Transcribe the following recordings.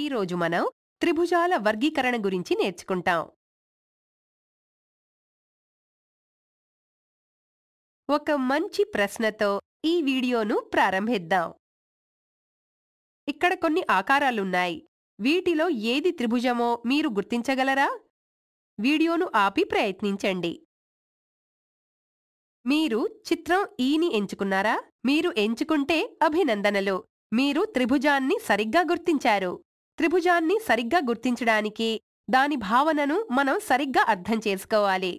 ఈరోజు మనం త్రిభుజాల వర్గీకరణ గురించి నేర్చుకుంటాం ఒక మంచి ప్రశ్నతో ఈ వీడియోను ప్రారంభిద్దాం ఇక్కడ కొన్ని ఆకారాలున్నాయి వీటిలో ఏది త్రిభుజమో మీరు గుర్తించగలరా వీడియోను ఆపి ప్రయత్నించండి మీరు చిత్రం ఈని ఎంచుకున్నారా మీరు ఎంచుకుంటే అభినందనలు మీరు త్రిభుజాన్ని సరిగ్గా గుర్తించారు త్రిభుజాన్ని సరిగ్గా గుర్తించడానికి దాని భావనను మనం సరిగ్గా అర్థం చేసుకోవాలి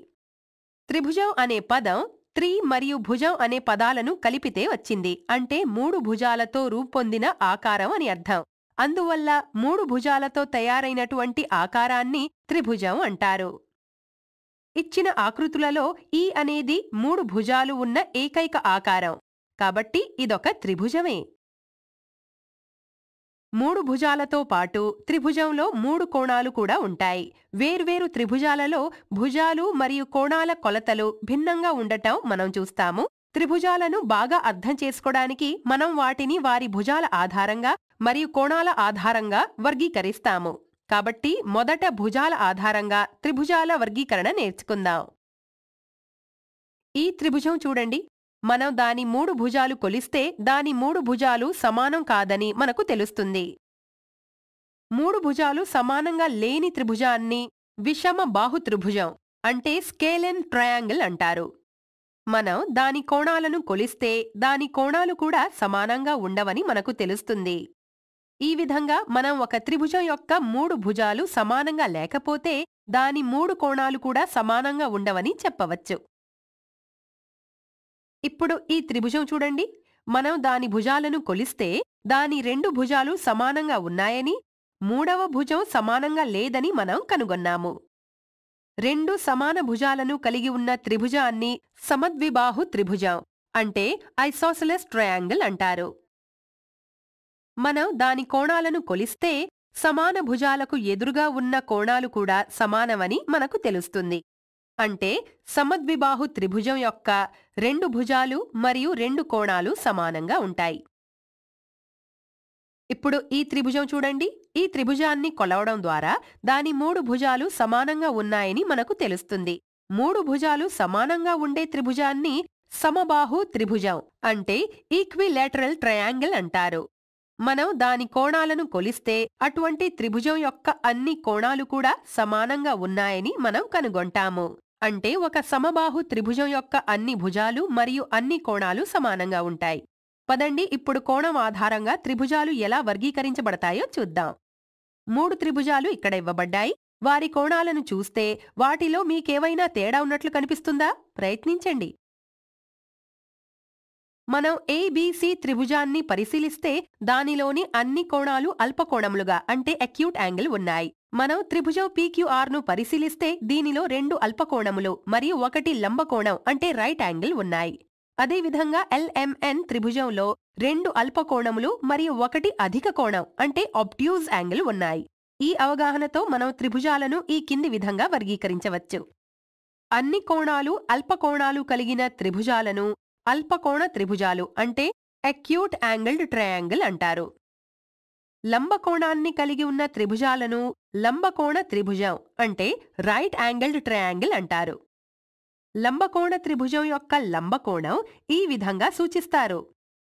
త్రిభుజం అనే పదం త్రి మరియు భుజం అనే పదాలను కలిపితే వచ్చింది అంటే మూడు భుజాలతో రూపొందిన ఆకారం అని అర్థం అందువల్ల మూడు భుజాలతో తయారైనటువంటి ఆకారాన్ని త్రిభుజం అంటారు ఇచ్చిన ఆకృతులలో ఈ అనేది మూడు భుజాలు ఉన్న ఏకైక ఆకారం కాబట్టి ఇదొక త్రిభుజమే మూడు భుజాలతో పాటు త్రిభుజంలో మూడు కోణాలు కూడా ఉంటాయి వేర్వేరు త్రిభుజాలలో భుజాలు మరియు కోణాల కొలతలు భిన్నంగా ఉండటం మనం చూస్తాము త్రిభుజాలను బాగా అర్థం చేసుకోవడానికి మనం వాటిని వారి భుజాల ఆధారంగా మరియు కోణాల ఆధారంగా వర్గీకరిస్తాము కాబట్టి మొదట భుజాల ఆధారంగా త్రిభుజాల వర్గీకరణ నేర్చుకుందాం ఈ త్రిభుజం చూడండి మనం దాని మూడు భుజాలు కొలిస్తే దాని మూడు భుజాలు సమానం కాదని మనకు తెలుస్తుంది మూడు భుజాలు సమానంగా లేని త్రిభుజాన్ని విషమ బాహు త్రిభుజం అంటే స్కేలెన్ ట్రయాంగిల్ అంటారు మనం దాని కోణాలను కొలిస్తే దాని కోణాలు కూడా సమానంగా ఉండవని మనకు తెలుస్తుంది ఈ విధంగా మనం ఒక త్రిభుజం యొక్క మూడు భుజాలు సమానంగా లేకపోతే దాని మూడు కోణాలు కూడా సమానంగా ఉండవని చెప్పవచ్చు ఇప్పుడు ఈ త్రిభుజం చూడండి మనం దాని భుజాలను కొలిస్తే దాని రెండు భుజాలు సమానంగా ఉన్నాయని మూడవ భుజం సమానంగా లేదని మనం కనుగొన్నాము రెండు సమాన భుజాలను కలిగి ఉన్న త్రిభుజాన్ని సమద్విబాహు త్రిభుజం అంటే ఐసోసలస్ ట్రయాంగిల్ అంటారు మనం దాని కోణాలను కొలిస్తే సమాన భుజాలకు ఎదురుగా ఉన్న కోణాలు కూడా సమానమని మనకు తెలుస్తుంది అంటే సమద్విబాహు త్రిభుజం యొక్క రెండు భుజాలు మరియు రెండు కోణాలు సమానంగా ఉంటాయి ఇప్పుడు ఈ త్రిభుజం చూడండి ఈ త్రిభుజాన్ని కొలవడం ద్వారా దాని మూడు భుజాలు సమానంగా ఉన్నాయని మనకు తెలుస్తుంది మూడు భుజాలు సమానంగా ఉండే త్రిభుజాన్ని సమబాహు త్రిభుజం అంటే ఈక్విలేటరల్ ట్రయాంగిల్ అంటారు మనం దాని కోణాలను కొలిస్తే అటువంటి త్రిభుజం యొక్క అన్ని కోణాలు కూడా సమానంగా ఉన్నాయని మనం కనుగొంటాము అంటే ఒక సమబాహు త్రిభుజం యొక్క అన్ని భుజాలు మరియు అన్ని కోణాలు సమానంగా ఉంటాయి పదండి ఇప్పుడు కోణం ఆధారంగా త్రిభుజాలు ఎలా వర్గీకరించబడతాయో చూద్దాం మూడు త్రిభుజాలు ఇక్కడ ఇవ్వబడ్డాయి వారి కోణాలను చూస్తే వాటిలో మీకేవైనా తేడా ఉన్నట్లు కనిపిస్తుందా ప్రయత్నించండి మనం ఏబీసీ త్రిభుజాన్ని పరిశీలిస్తే దానిలోని అన్ని కోణాలు అల్పకోణములుగా అంటే అక్యూట్ యాంగిల్ ఉన్నాయి మనం త్రిభుజం పీక్యూఆర్ ను పరిశీలిస్తే దీనిలో రెండు అల్పకోణములు మరియు ఒకటి లంబకోణం అంటే రైట్ యాంగిల్ ఉన్నాయి అదేవిధంగా ఎల్ఎంఎన్ త్రిభుజంలో రెండు అల్పకోణములు మరియు ఒకటి అధిక కోణం అంటే ఆబ్డ్యూజ్ యాంగిల్ ఉన్నాయి ఈ అవగాహనతో మనం త్రిభుజాలను ఈ కింది విధంగా వర్గీకరించవచ్చు అన్ని కోణాలు అల్పకోణాలు కలిగిన త్రిభుజాలను అల్పకోణ త్రిభుజాలు అంటే అక్యూట్ యాంగిల్డ్ ట్రయాంగిల్ అంటారు లంబకోణాన్ని కలిగి ఉన్న త్రిభుజాలను లంబకోణ త్రిభుజం అంటే రైట్ యాంగిల్డ్ ట్రయాంగిల్ అంటారు లంబకోణ త్రిభుజం యొక్క లంబకోణం ఈ విధంగా సూచిస్తారు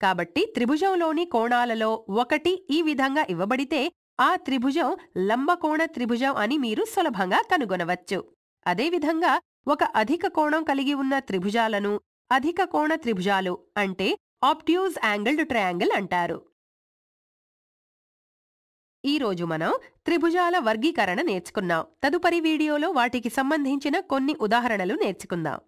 కాబట్టి త్రిభుజంలోని కోణాలలో ఒకటి ఈ విధంగా ఇవ్వబడితే ఆ త్రిభుజం లంబకోణ త్రిభుజం అని మీరు సులభంగా కనుగొనవచ్చు అదేవిధంగా ఒక అధిక కోణం కలిగి ఉన్న త్రిభుజాలను అధిక కోణ త్రిభుజాలు అంటే ఆప్ట్యూజ్ యాంగిల్డ్ ట్రయాంగిల్ అంటారు ఈ రోజు మనం త్రిభుజాల వర్గీకరణ నేర్చుకున్నాం తదుపరి వీడియోలో వాటికి సంబంధించిన కొన్ని ఉదాహరణలు నేర్చుకుందాం